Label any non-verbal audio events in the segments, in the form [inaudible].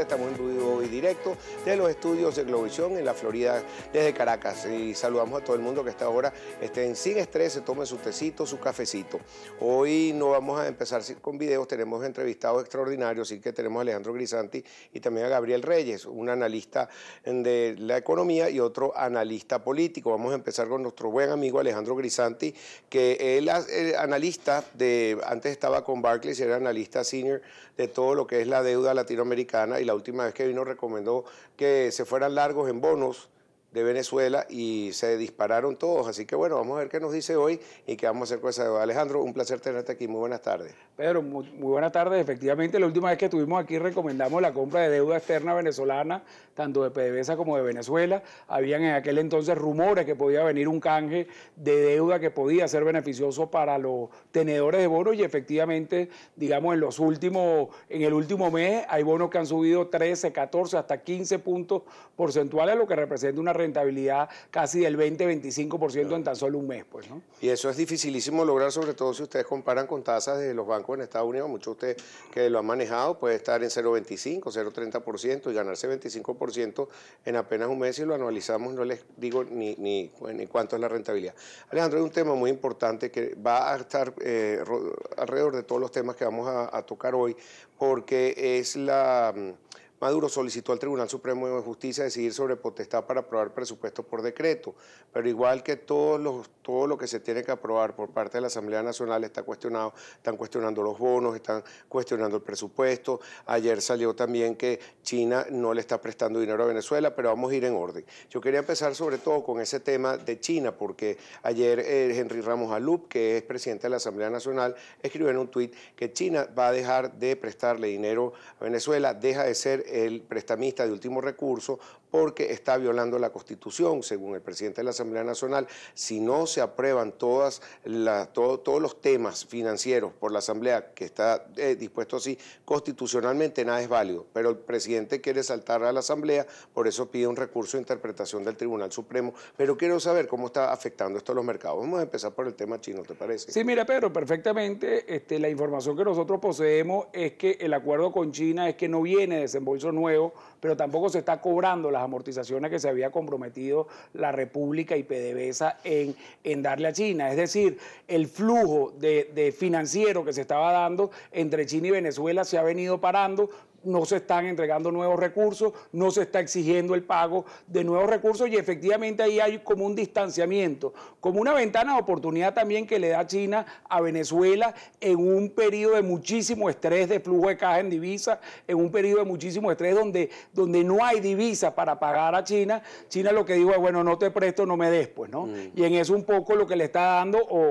estamos en vivo y directo de los estudios de Globovisión en la Florida desde Caracas. Y saludamos a todo el mundo que está ahora estén sin estrés, se tome su tecito, su cafecito. Hoy no vamos a empezar con videos, tenemos entrevistados extraordinarios, así que tenemos a Alejandro Grisanti y también a Gabriel Reyes, un analista de la economía y otro analista político. Vamos a empezar con nuestro buen amigo Alejandro Grisanti, que él es eh, analista de, antes estaba con Barclays, era analista senior de todo lo que es la deuda latinoamericana y la última vez que vino recomendó que se fueran largos en bonos de Venezuela y se dispararon todos. Así que bueno, vamos a ver qué nos dice hoy y qué vamos a hacer con esa deuda. Alejandro, un placer tenerte aquí. Muy buenas tardes. Pedro, muy, buenas tardes. Efectivamente, la última vez que estuvimos aquí recomendamos la compra de deuda externa venezolana, tanto de PDVSA como de Venezuela. Habían en aquel entonces rumores que podía venir un canje de deuda que podía ser beneficioso para los tenedores de bonos y efectivamente, digamos, en los últimos, en el último mes hay bonos que han subido 13, 14, hasta 15 puntos porcentuales, lo que representa una rentabilidad casi del 20-25% en tan solo un mes. Pues, ¿no? Y eso es dificilísimo lograr, sobre todo si ustedes comparan con tasas de los bancos en Estados Unidos. Muchos de ustedes que lo han manejado puede estar en 0,25, 0,30% y ganarse 25% en apenas un mes y lo anualizamos, no les digo ni, ni, cuánto es la rentabilidad. Alejandro, hay un tema muy importante que va a estar eh, alrededor de todos los temas que vamos a tocar hoy, porque es la mm, Maduro solicitó al Tribunal Supremo de Justicia decidir sobre potestad para aprobar presupuesto por decreto, pero igual que todo lo que se tiene que aprobar por parte de la Asamblea Nacional está cuestionado, están cuestionando los bonos, están cuestionando el presupuesto. Ayer salió también que China no le está prestando dinero a Venezuela, pero vamos a ir en orden. Yo quería empezar sobre todo con ese tema de China, porque ayer eh, Henry Ramos Alup, que es presidente de la Asamblea Nacional, escribió en un tuit que China va a dejar de prestarle dinero a Venezuela, deja de ser el prestamista de último recurso porque está violando la Constitución, según el presidente de la Asamblea Nacional. Si no se aprueban todas todos los temas financieros por la Asamblea, que está eh, dispuesto así, constitucionalmente nada es válido, pero el presidente quiere saltar a la Asamblea, por eso pide un recurso de interpretación del Tribunal Supremo. Pero quiero saber cómo está afectando esto a los mercados. Vamos a empezar por el tema chino, ¿te parece? Sí, mira, Pedro, perfectamente. Este, la información que nosotros poseemos es que el acuerdo con China es que no viene desembolsado nuevo, pero tampoco se está cobrando las amortizaciones que se había comprometido la República y PDVSA en, en darle a China. Es decir, el flujo de, de financiero que se estaba dando entre China y Venezuela se ha venido parando no se están entregando nuevos recursos, no se está exigiendo el pago de nuevos recursos y efectivamente ahí hay como un distanciamiento, como una ventana de oportunidad también que le da China a Venezuela en un periodo de muchísimo estrés de flujo de caja en divisas, en un periodo de muchísimo estrés donde, donde no hay divisas para pagar a China. China lo que dijo es, bueno, no te presto, no me des, pues, ¿no? Mm. Y en eso un poco lo que le está dando o,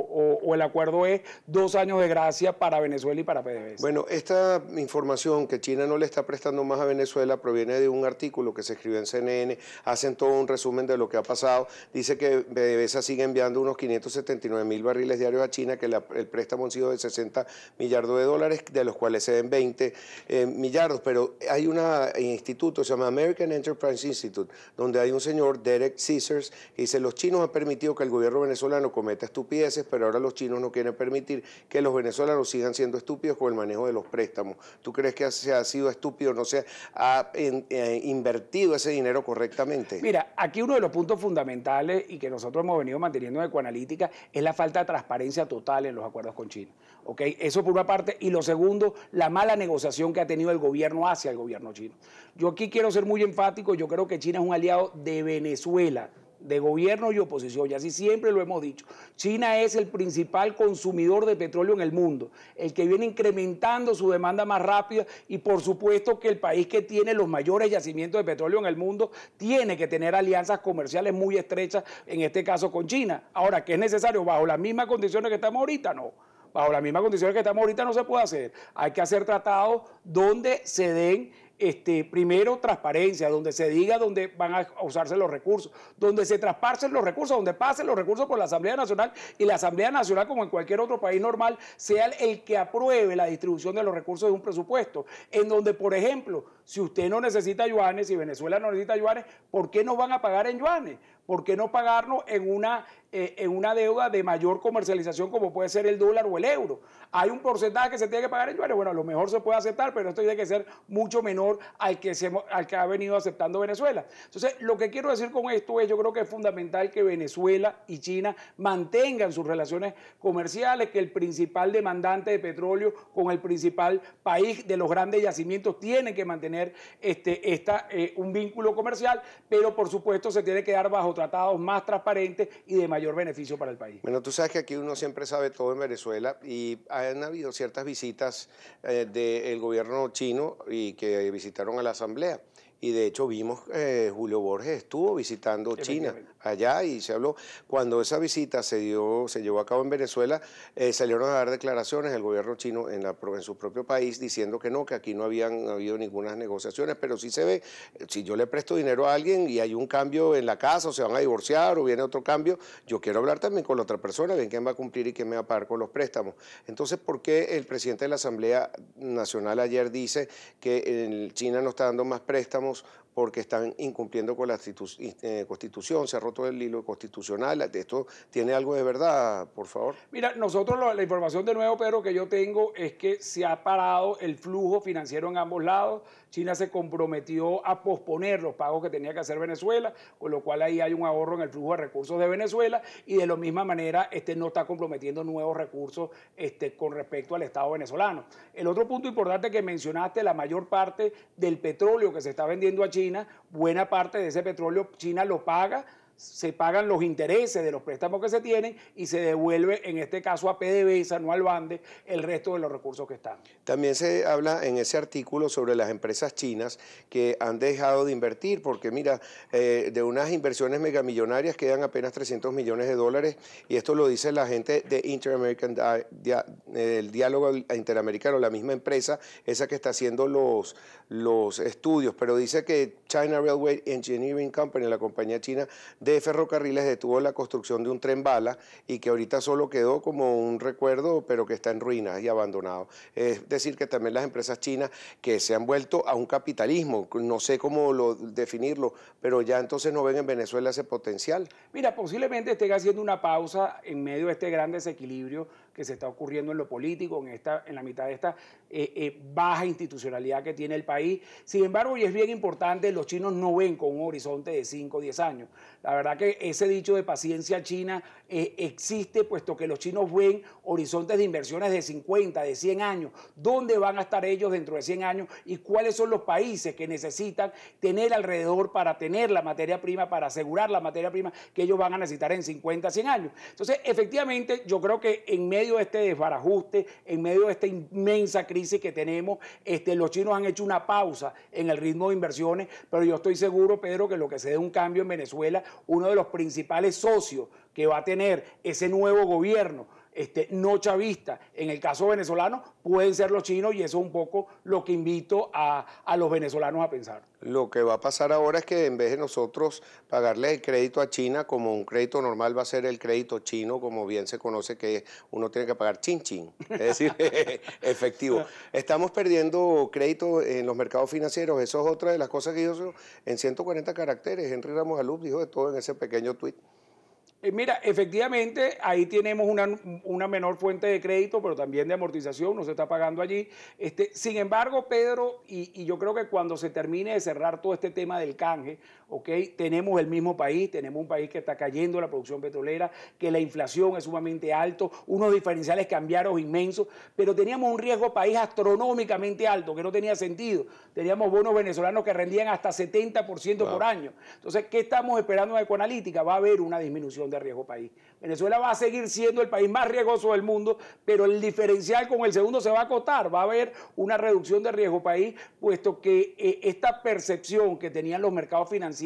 el acuerdo es dos años de gracia para Venezuela y para PDVSA. Bueno, esta información que China no le está prestando más a Venezuela proviene de un artículo que se escribió en CNN, hacen todo un resumen de lo que ha pasado, dice que BDVSA sigue enviando unos 579 mil barriles diarios a China, que el préstamo ha sido de 60 millardos de dólares, de los cuales se den 20 eh, millardos, pero hay un eh, instituto, se llama American Enterprise Institute, donde hay un señor, Derek Caesars, que dice, los chinos han permitido que el gobierno venezolano cometa estupideces, pero ahora los chinos no quieren permitir que los venezolanos sigan siendo estúpidos con el manejo de los préstamos. ¿Tú crees que se ha sido estúpido no se ha eh, invertido ese dinero correctamente? Mira, aquí uno de los puntos fundamentales y que nosotros hemos venido manteniendo en Ecoanalítica es la falta de transparencia total en los acuerdos con China. Eso por una parte. Y lo segundo, la mala negociación que ha tenido el gobierno hacia el gobierno chino. Yo aquí quiero ser muy enfático, yo creo que China es un aliado de Venezuela de gobierno y oposición, y así siempre lo hemos dicho. China es el principal consumidor de petróleo en el mundo, el que viene incrementando su demanda más rápida y por supuesto que el país que tiene los mayores yacimientos de petróleo en el mundo tiene que tener alianzas comerciales muy estrechas, en este caso con China. Ahora, ¿qué es necesario? ¿Bajo las mismas condiciones que estamos ahorita? No bajo las mismas condiciones que estamos ahorita no se puede hacer. Hay que hacer tratados donde se den este, primero transparencia, donde se diga dónde van a usarse los recursos, donde se traspasen los recursos, donde pasen los recursos por la Asamblea Nacional y la Asamblea Nacional, como en cualquier otro país normal, sea el que apruebe la distribución de los recursos de un presupuesto, en donde, por ejemplo, si usted no necesita yuanes, si Venezuela no necesita yuanes, ¿por qué no van a pagar en yuanes? ¿Por qué no pagarnos en una eh, en una deuda de mayor comercialización como puede ser el dólar o el euro. Hay un porcentaje que se tiene que pagar en dólares bueno, a lo mejor se puede aceptar, pero esto tiene que ser mucho menor al que, se, al que ha venido aceptando Venezuela. Entonces, lo que quiero decir con esto es, yo creo que es fundamental que Venezuela y China mantengan sus relaciones comerciales, que el principal demandante de petróleo con el principal país de los grandes yacimientos tiene que mantener este, esta, eh, un vínculo comercial, pero por supuesto se tiene que dar bajo tratados más transparentes y de mayor mayor beneficio para el país. Bueno, tú sabes que aquí uno siempre sabe todo en Venezuela y han habido ciertas visitas eh, del gobierno chino y que visitaron a la Asamblea. Y de hecho vimos, que eh, Julio Borges estuvo visitando China allá y se habló. Cuando esa visita se, dio, se llevó a cabo en Venezuela, eh, salieron a dar declaraciones el gobierno chino en, su propio país diciendo que no, que aquí no habían habido ninguna negociaciones, pero sí se ve, eh, si yo le presto dinero a alguien y hay un cambio en la casa, o se van a divorciar o viene otro cambio, yo quiero hablar también con la otra persona, bien quién va a cumplir y quién me va a pagar con los préstamos. Entonces, ¿por qué el presidente de la Asamblea Nacional ayer dice que China no está dando más préstamos? tenemos porque están incumpliendo con la eh, constitución, se ha roto el hilo constitucional, esto tiene algo de verdad, por favor. Mira, nosotros la información de nuevo, Pedro, que yo tengo es que se ha parado el flujo financiero en ambos lados, China se comprometió a posponer los pagos que tenía que hacer Venezuela, con lo cual ahí hay un ahorro en el flujo de recursos de Venezuela y de la misma manera este, no está comprometiendo nuevos recursos este, con respecto al Estado venezolano. El otro punto importante que mencionaste, la mayor parte del petróleo que se está vendiendo a China, China, buena parte de ese petróleo China lo paga se pagan los intereses de los préstamos que se tienen y se devuelve, en este caso a PDVSA, no al BANDE, el resto de los recursos que están. También se habla en ese artículo sobre las empresas chinas que han dejado de invertir, porque mira, eh, de unas inversiones megamillonarias quedan apenas 300 millones de dólares, y esto lo dice la gente de Interamerican, el diálogo interamericano, la misma empresa, esa que está haciendo los, los estudios, pero dice que China Railway Engineering Company, la compañía china de de ferrocarriles detuvo la construcción de un tren bala y que ahorita solo quedó como un recuerdo, pero que está en ruinas y abandonado. Es decir, que también las empresas chinas que se han vuelto a un capitalismo, no sé cómo lo, definirlo, pero ya entonces no ven en Venezuela ese potencial. Mira, posiblemente estén haciendo una pausa en medio de este gran desequilibrio que se está ocurriendo en lo político, en, esta, en la mitad de esta eh, eh, baja institucionalidad que tiene el país. Sin embargo, y es bien importante, los chinos no ven con un horizonte de 5 o 10 años. La verdad que ese dicho de paciencia china eh, existe, puesto que los chinos ven horizontes de inversiones de 50, de 100 años. ¿Dónde van a estar ellos dentro de 100 años? ¿Y cuáles son los países que necesitan tener alrededor para tener la materia prima, para asegurar la materia prima que ellos van a necesitar en 50, 100 años? Entonces, efectivamente, yo creo que en medio en medio de este desbarajuste, en medio de esta inmensa crisis que tenemos, este, los chinos han hecho una pausa en el ritmo de inversiones, pero yo estoy seguro, Pedro, que lo que se dé un cambio en Venezuela, uno de los principales socios que va a tener ese nuevo gobierno, este, no chavista, En el caso venezolano pueden ser los chinos y eso es un poco lo que invito a, los venezolanos a pensar. Lo que va a pasar ahora es que en vez de nosotros pagarle el crédito a China como un crédito normal va a ser el crédito chino, como bien se conoce que uno tiene que pagar chin chin, es decir, [laughs] efectivo. Estamos perdiendo crédito en los mercados financieros, eso es otra de las cosas que yo en 140 caracteres, Henry Ramos Alup dijo de todo en ese pequeño tuit. Eh, mira, efectivamente, ahí tenemos una, una, menor fuente de crédito, pero también de amortización, no se está pagando allí. Este, sin embargo, Pedro, y yo creo que cuando se termine de cerrar todo este tema del canje, tenemos el mismo país, tenemos un país que está cayendo la producción petrolera, que la inflación es sumamente alto, unos diferenciales cambiaron inmensos, pero teníamos un riesgo país astronómicamente alto, que no tenía sentido. Teníamos bonos venezolanos que rendían hasta 70% por año. Entonces, ¿qué estamos esperando de Ecoanalítica? Va a haber una disminución de riesgo país. Venezuela va a seguir siendo el país más riesgoso del mundo, pero el diferencial con el segundo se va a acotar, va a haber una reducción de riesgo país, puesto que eh, esta percepción que tenían los mercados financieros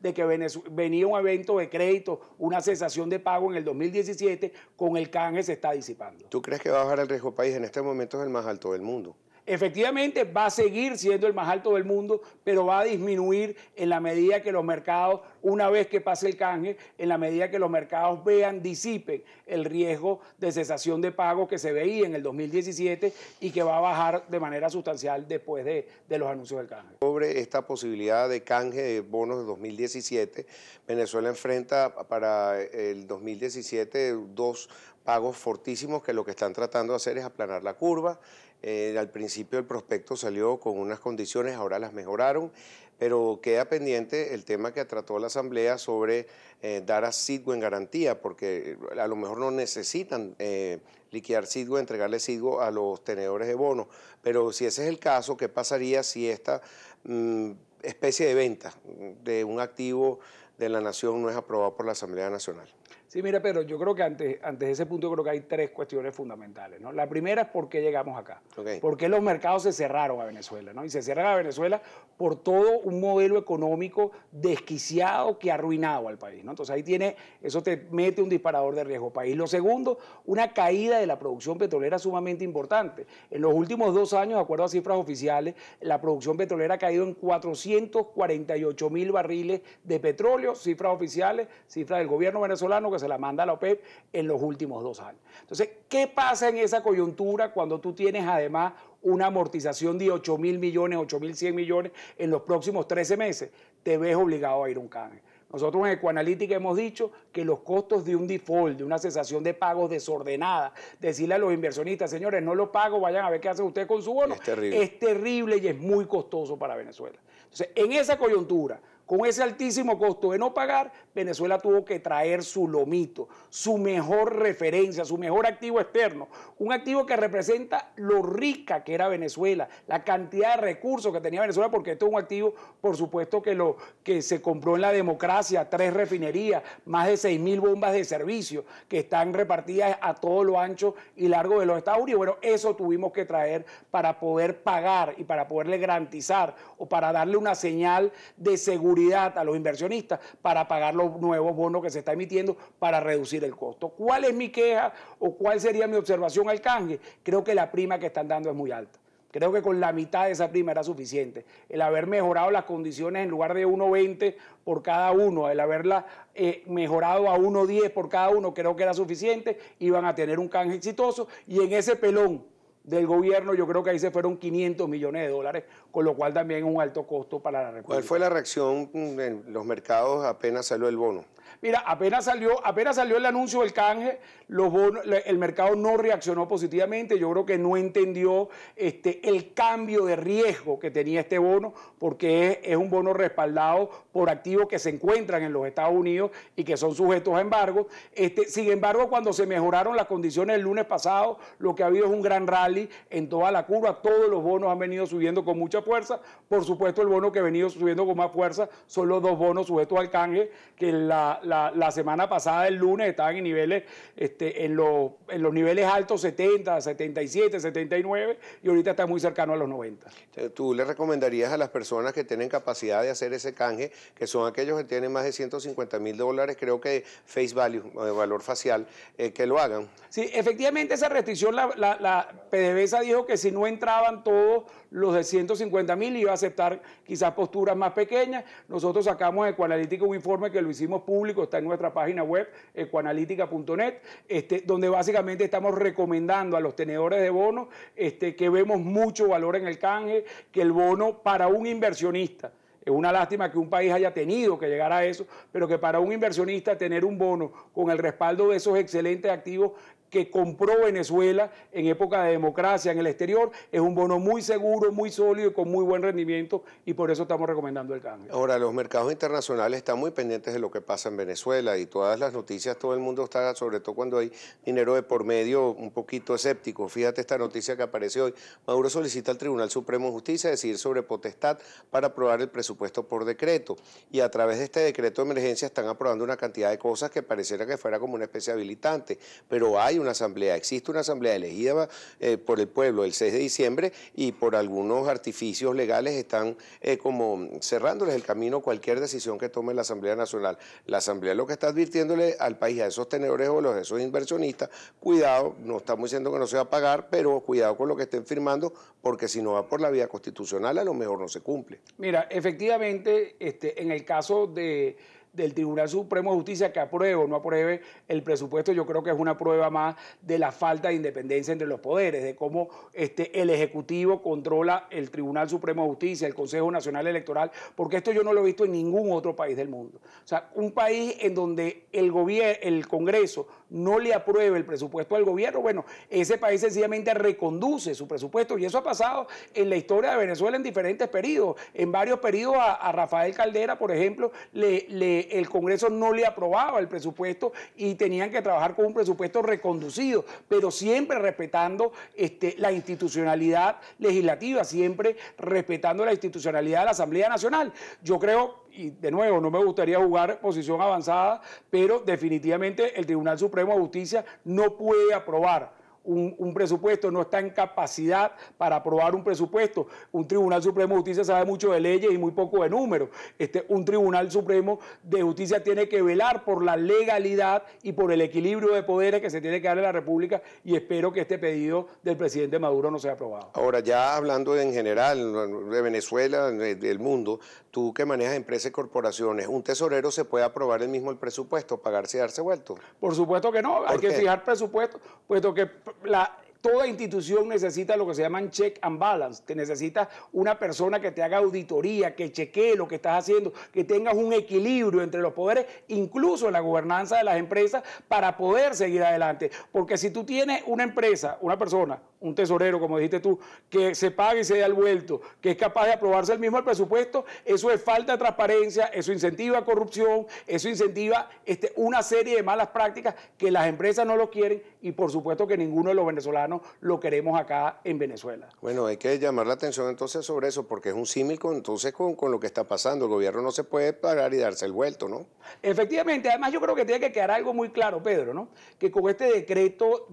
de que venía un evento de crédito, una cesación de pago en el 2017, con el canje se está disipando. ¿Tú crees que va a bajar el riesgo país? En este momento es el más alto del mundo. Efectivamente, va a seguir siendo el más alto del mundo, pero va a disminuir en la medida que los mercados, una vez que pase el canje, en la medida que los mercados vean, disipen el riesgo de cesación de pago que se veía en el 2017 y que va a bajar de manera sustancial después de, de los anuncios del canje. Sobre esta posibilidad de canje de bonos de 2017, Venezuela enfrenta para el 2017 dos pagos fortísimos que lo que están tratando de hacer es aplanar la curva eh, al principio el prospecto salió con unas condiciones, ahora las mejoraron, pero queda pendiente el tema que trató la Asamblea sobre eh, dar a Sidgo en garantía, porque a lo mejor no necesitan eh, liquidar Sidgo, entregarle Sidgo a los tenedores de bonos. Pero si ese es el caso, ¿qué pasaría si esta mm, especie de venta de un activo de la nación no es aprobado por la Asamblea Nacional? Sí, mira, pero yo creo que antes, antes de ese punto creo que hay tres cuestiones fundamentales. ¿no? La primera es por qué llegamos acá. ¿Por qué los mercados se cerraron a Venezuela? ¿no? Y se cierran a Venezuela por todo un modelo económico desquiciado que ha arruinado al país. Entonces ahí tiene, eso te mete un disparador de riesgo país. Lo segundo, una caída de la producción petrolera sumamente importante. En los últimos dos años, de acuerdo a cifras oficiales, la producción petrolera ha caído en 448 mil barriles de petróleo, cifras oficiales, cifras del gobierno venezolano que pues, se la manda la OPEP en los últimos dos años. Entonces, ¿qué pasa en esa coyuntura cuando tú tienes además una amortización de 8 mil millones, 8 mil 100 millones en los próximos 13 meses? Te ves obligado a ir a un canje. Nosotros en Ecoanalítica hemos dicho que los costos de un default, de una cesación de pagos desordenada, decirle a los inversionistas, señores, no lo pago, vayan a ver qué hace usted con su bono, es terrible y es muy costoso para Venezuela. Entonces, en esa coyuntura, con ese altísimo costo de no pagar, Venezuela tuvo que traer su lomito, su mejor referencia, su mejor activo externo, un activo que representa lo rica que era Venezuela, la cantidad de recursos que tenía Venezuela, porque esto es un activo, por supuesto, que, lo, que se compró en la democracia, tres refinerías, más de 6 mil bombas de servicio que están repartidas a todo lo ancho y largo de los Estados Unidos. Bueno, eso tuvimos que traer para poder pagar y para poderle garantizar o para darle una señal de seguridad a los inversionistas para pagar los nuevos bonos que se está emitiendo para reducir el costo. ¿Cuál es mi queja o cuál sería mi observación al canje? Creo que la prima que están dando es muy alta. Creo que con la mitad de esa prima era suficiente. El haber mejorado las condiciones en lugar de 1.20 por cada uno, el haberla eh, mejorado a 1.10 por cada uno, creo que era suficiente. Iban a tener un canje exitoso y en ese pelón del gobierno, yo creo que ahí se fueron 500 millones de dólares, con lo cual también un alto costo para la República. ¿Cuál fue la reacción en los mercados apenas salió el bono? Mira, apenas salió, apenas salió el anuncio del canje, los bonos, el mercado no reaccionó positivamente. Yo creo que no entendió este, el cambio de riesgo que tenía este bono, porque es, un bono respaldado por activos que se encuentran en los Estados Unidos y que son sujetos a embargo. Este, sin embargo, cuando se mejoraron las condiciones el lunes pasado, lo que ha habido es un gran rally en toda la curva. Todos los bonos han venido subiendo con mucha fuerza. Por supuesto, el bono que ha venido subiendo con más fuerza son los dos bonos sujetos al canje, que la la, semana pasada, el lunes, estaban en niveles, este, en, los, en los niveles altos 70, 77, 79 y ahorita está muy cercano a los 90. ¿Tú le recomendarías a las personas que tienen capacidad de hacer ese canje, que son aquellos que tienen más de 150 mil dólares, creo que face value, eh, valor facial, eh, que lo hagan? Sí, efectivamente esa restricción, la, la, PDVSA dijo que si no entraban todos los de 150 mil iba a aceptar quizás posturas más pequeñas. Nosotros sacamos de Coanalítica un informe que lo hicimos público está en nuestra página web, ecoanalítica.net, este, donde básicamente estamos recomendando a los tenedores de bonos este, que vemos mucho valor en el canje, que el bono para un inversionista. Es una lástima que un país haya tenido que llegar a eso, pero que para un inversionista tener un bono con el respaldo de esos excelentes activos que compró Venezuela en época de democracia en el exterior. Es un bono muy seguro, muy sólido y con muy buen rendimiento y por eso estamos recomendando el cambio. Ahora, los mercados internacionales están muy pendientes de lo que pasa en Venezuela y todas las noticias, todo el mundo está, sobre todo cuando hay dinero de por medio, un poquito escéptico. Fíjate esta noticia que aparece hoy. Maduro solicita al Tribunal Supremo de Justicia decidir sobre potestad para aprobar el presupuesto por decreto y a través de este decreto de emergencia están aprobando una cantidad de cosas que pareciera que fuera como una especie habilitante, pero hay una asamblea, existe una asamblea elegida eh, por el pueblo el 6 de diciembre y por algunos artificios legales están eh, como cerrándoles el camino cualquier decisión que tome la Asamblea Nacional. La Asamblea lo que está advirtiéndole al país, a esos tenedores o a esos inversionistas, cuidado, no estamos diciendo que no se va a pagar, pero cuidado con lo que estén firmando, porque si no va por la vía constitucional, a lo mejor no se cumple. Mira, efectivamente, este, en el caso de del Tribunal Supremo de Justicia que apruebe o no apruebe el presupuesto, yo creo que es una prueba más de la falta de independencia entre los poderes, de cómo este, el Ejecutivo controla el Tribunal Supremo de Justicia, el Consejo Nacional Electoral, porque esto yo no lo he visto en ningún otro país del mundo. O sea, un país en donde el, el Congreso no le apruebe el presupuesto al gobierno, bueno, ese país sencillamente reconduce su presupuesto y eso ha pasado en la historia de Venezuela en diferentes periodos. En varios periodos a, Rafael Caldera, por ejemplo, le el Congreso no le aprobaba el presupuesto y tenían que trabajar con un presupuesto reconducido, pero siempre respetando este, la institucionalidad legislativa, siempre respetando la institucionalidad de la Asamblea Nacional. Yo creo y de nuevo, no me gustaría jugar posición avanzada, pero definitivamente el Tribunal Supremo de Justicia no puede aprobar un, presupuesto, no está en capacidad para aprobar un presupuesto. Un Tribunal Supremo de Justicia sabe mucho de leyes y muy poco de números. Este, un Tribunal Supremo de Justicia tiene que velar por la legalidad y por el equilibrio de poderes que se tiene que dar en la República y espero que este pedido del presidente Maduro no sea aprobado. Ahora, ya hablando en general de Venezuela, del mundo, tú que manejas empresas y corporaciones, ¿un tesorero se puede aprobar el mismo el presupuesto, pagarse y darse vuelto? Por supuesto que no, hay que fijar presupuesto, puesto que la, Toda institución necesita lo que se llaman check and balance, que necesita una persona que te haga auditoría, que chequee lo que estás haciendo, que tengas un equilibrio entre los poderes, incluso en la gobernanza de las empresas, para poder seguir adelante. Porque si tú tienes una empresa, una persona, un tesorero, como dijiste tú, que se paga y se dé al vuelto, que es capaz de aprobarse el mismo el presupuesto, eso es falta de transparencia, eso incentiva corrupción, eso incentiva este, una serie de malas prácticas que las empresas no lo quieren y por supuesto que ninguno de los venezolanos lo queremos acá en Venezuela. Bueno, hay que llamar la atención entonces sobre eso, porque es un símil con, entonces con, lo que está pasando. El gobierno no se puede pagar y darse el vuelto, ¿no? Efectivamente, además yo creo que tiene que quedar algo muy claro, Pedro, ¿no? Que con este decreto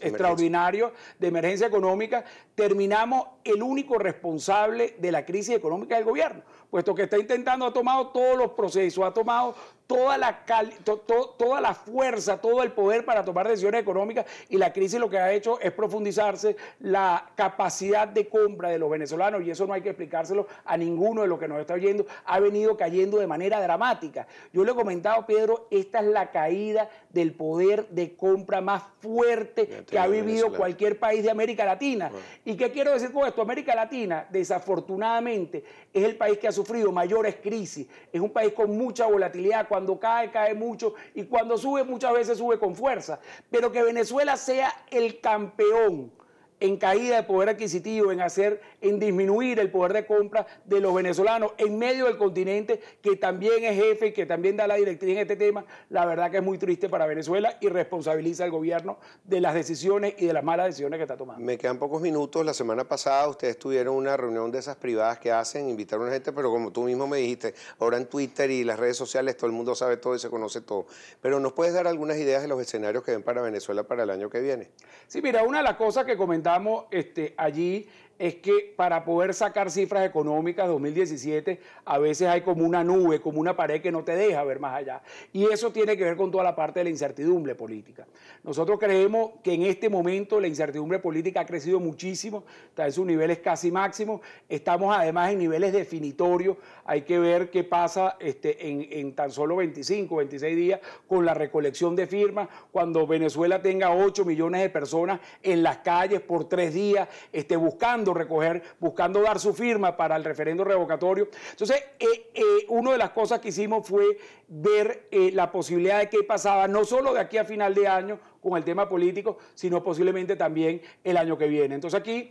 extraordinario de emergencia económica terminamos el único responsable de la crisis económica del gobierno, puesto que está intentando, ha tomado todos los procesos, ha tomado toda la, fuerza, todo el poder para tomar decisiones económicas y la crisis lo que ha hecho es profundizarse la capacidad de compra de los venezolanos y eso no hay que explicárselo a ninguno de los que nos está oyendo, ha venido cayendo de manera dramática. Yo le he comentado, Pedro, esta es la caída del poder de compra más fuerte que ha vivido cualquier país de América Latina. ¿Y qué quiero decir con esto? América Latina, desafortunadamente, es el país que ha sufrido mayores crisis. Es un país con mucha volatilidad. Cuando cae, cae mucho. Y cuando sube, muchas veces sube con fuerza. Pero que Venezuela sea el campeón en caída de poder adquisitivo, en hacer, en disminuir el poder de compra de los venezolanos en medio del continente, que también es jefe y que también da la directriz en este tema, la verdad que es muy triste para Venezuela y responsabiliza al gobierno de las decisiones y de las malas decisiones que está tomando. Me quedan pocos minutos. La semana pasada ustedes tuvieron una reunión de esas privadas que hacen, invitaron a gente, pero como tú mismo me dijiste, ahora en Twitter y las redes sociales todo el mundo sabe todo y se conoce todo. Pero ¿nos puedes dar algunas ideas de los escenarios que ven para Venezuela para el año que viene? Sí, mira, una de las cosas que comenté damos este, allí es que para poder sacar cifras económicas 2017, a veces hay como una nube, como una pared que no te deja ver más allá. Y eso tiene que ver con toda la parte de la incertidumbre política. Nosotros creemos que en este momento la incertidumbre política ha crecido muchísimo, está en sus niveles casi máximos. Estamos además en niveles definitorios. Hay que ver qué pasa este, en, tan solo 25, 26 días con la recolección de firmas, cuando Venezuela tenga 8 millones de personas en las calles por tres días, este, buscando recoger, buscando dar su firma para el referendo revocatorio. Entonces, eh, eh, una de las cosas que hicimos fue ver eh, la posibilidad de que pasaba, no solo de aquí a final de año con el tema político, sino posiblemente también el año que viene. Entonces aquí...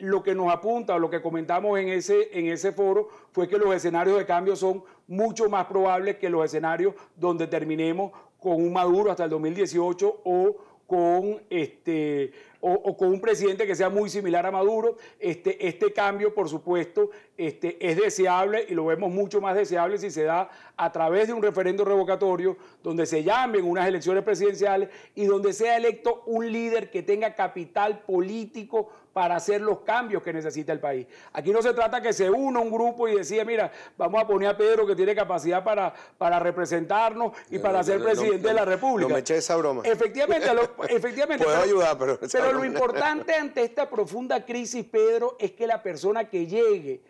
lo que nos apunta o lo que comentamos en ese, en ese foro fue que los escenarios de cambio son mucho más probables que los escenarios donde terminemos con un Maduro hasta el 2018 o con este o, con un presidente que sea muy similar a Maduro. Este, este cambio, por supuesto, este, es deseable y lo vemos mucho más deseable si se da a través de un referendo revocatorio donde se llamen unas elecciones presidenciales y donde sea electo un líder que tenga capital político para hacer los cambios que necesita el país. Aquí no se trata que se una un grupo y decida, mira, vamos a poner a Pedro que tiene capacidad para, para representarnos y para ser presidente de la República. No me esa broma. Efectivamente, efectivamente. [laughs] ayudar, pero pero lo [laughs] importante ante esta profunda crisis, Pedro, es que la persona que llegue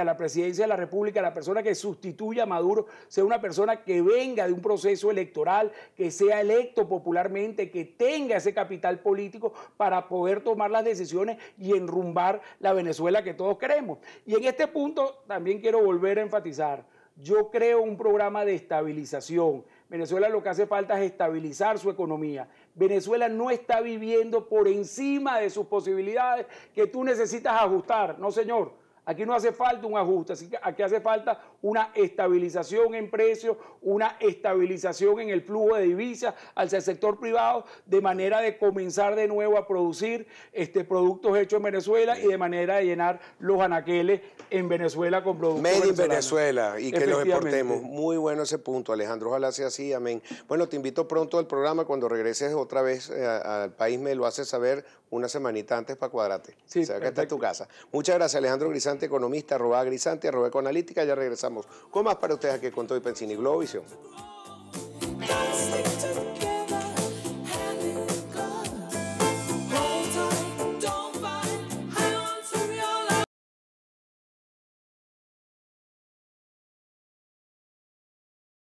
a la presidencia de la República, la persona que sustituya a Maduro sea una persona que venga de un proceso electoral, que sea electo popularmente, que tenga ese capital político para poder tomar las decisiones y enrumbar la Venezuela que todos queremos. Y en este punto también quiero volver a enfatizar, yo creo un programa de estabilización. Venezuela lo que hace falta es estabilizar su economía. Venezuela no está viviendo por encima de sus posibilidades que tú necesitas ajustar. No, señor. Aquí no hace falta un ajuste, así aquí hace falta una estabilización en precios, una estabilización en el flujo de divisas hacia el sector privado, de manera de comenzar de nuevo a producir este, productos hechos en Venezuela y de manera de llenar los anaqueles en Venezuela con productos Made Medi Venezuela y que los exportemos. Muy bueno ese punto, Alejandro. Ojalá sea así, amén. Bueno, te invito pronto al programa. Cuando regreses otra vez eh, al país, me lo haces saber una semanita antes para cuadrarte. Sí, que está en tu casa. Muchas gracias, Alejandro Grisán economista, arroba Grisante, arroba Ecoanalítica. Ya regresamos con más para ustedes aquí con Toy Pensini Globovisión.